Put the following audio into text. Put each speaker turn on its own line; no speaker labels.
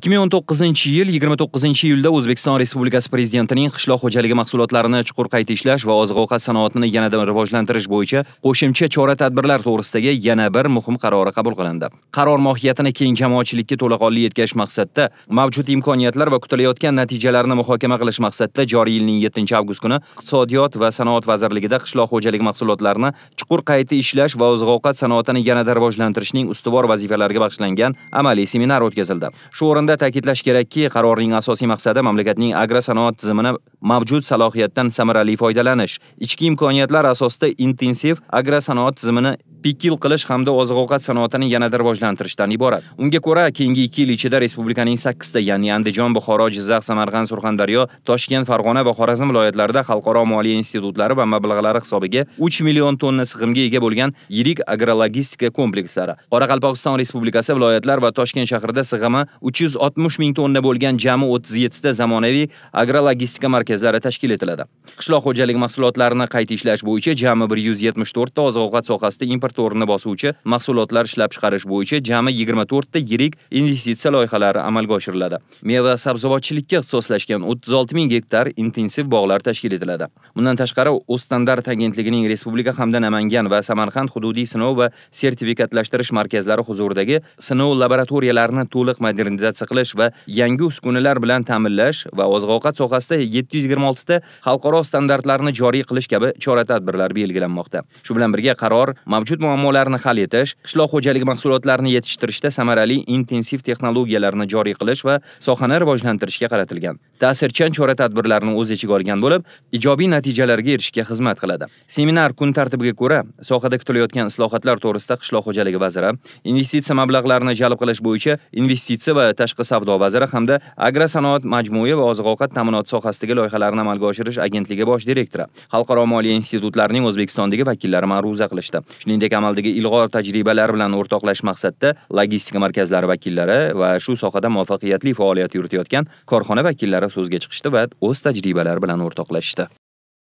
2019 yil 29 iyulda O'zbekiston Respublikasi Prezidentining qishloq xo'jaligi mahsulotlarini chuqur qayta ishlash va oziq-ovqat sanoatini yanada rivojlantirish bo'yicha qo'shimcha chora-tadbirlar to'g'risidagi yana bir muhim qarori qabul qilindi. Qaror mohiyatini keng jamoatchilikka to'laqonli yetkazish maqsadida mavjud imkoniyatlar va kutilayotgan natijalarni muhokama qilish maqsadida joriy yilning 7-avgust kuni Iqtisodiyot va sanoat vazirligida qishloq xo'jaligi mahsulotlarini chuqur qayta ishlash va oziq-ovqat sanoatini yanada rivojlantirishning ustuvor vazifalariga bag'ishlangan amaliy seminar o'tkazildi. Shu o'rinda Shunda ta'kidlash kerakki, qarorning asosiy maqsadi mamlakatning agrosanoat tizimini mavjud salohiyatdan samarali foydalanish, ichki imkoniyatlar asosida intensiv agrosanoat tizimini yil qilish hamda oziq ovqat sanoatini yanada rivojlantirishdan iborat unga ko'ra keyingi ikki yil ichida respublikaning sakkizta ya'ni andijon buxoro jizzax samarqand surxondaryo toshkent farg'ona va xorazm viloyatlarida xalqaro moliya institutlari va mablag'lari hisobiga uch million tonna sig'imga ega bo'lgan yirik agrologistika komplekslari qoraqalpog'iston respublikasi viloyatlar va toshkent shahrida sig'imi uch yuz oltmish ming tonna bo'lgan jami o'ttiz yettita zamonaviy agrologistika markazlari tashkil etiladi qishloq xo'jalik mahsulotlarini qayta ishlash bo'yicha jami bir yuz yetmish to'rtta oziq ovqat sohasida import o'rnini bosuvchi mahsulotlar ishlab chiqarish bo'yicha jami 24 ta yirik investitsiya loyihalari amalga oshiriladi. Meva sabzavotchilikka ixtisoslashgan 36 ming gektar intensiv bog'lar tashkil etiladi. Bundan tashqari, o'z standart agentligining Respublika hamda Namangan va Samarqand hududiy sinov va sertifikatlashtirish markazlari huzuridagi sinov laboratoriyalarini to'liq modernizatsiya qilish va yangi uskunalar bilan ta'minlash va oziq-ovqat sohasida 726 ta xalqaro standartlarni joriy qilish kabi chora-tadbirlar belgilanmoqda. Shu bilan birga qaror mavjud mavjud muammolarni hal etish, qishloq xo'jaligi mahsulotlarini yetishtirishda samarali intensiv texnologiyalarni joriy qilish va sohani rivojlantirishga qaratilgan. Ta'sirchan chora-tadbirlarni o'z ichiga olgan bo'lib, ijobiy natijalarga erishishga xizmat qiladi. Seminar kun tartibiga ko'ra, sohada kutilayotgan islohotlar to'g'risida qishloq xo'jaligi vaziri, investitsiya mablag'larini jalb qilish bo'yicha investitsiya va tashqi savdo vaziri hamda agro sanoat majmui va oziq-ovqat ta'minoti sohasidagi loyihalarni amalga oshirish agentligi bosh direktori, xalqaro moliya institutlarining O'zbekistondagi vakillari ma'ruza qilishdi. Shuningdek, shuningdek amaldagi ilg'or tajribalar bilan o'rtoqlash maqsadida logistika markazlari vakillari va shu sohada muvaffaqiyatli faoliyat yuritayotgan korxona vakillari so'zga chiqishdi va o'z tajribalari bilan o'rtoqlashishdi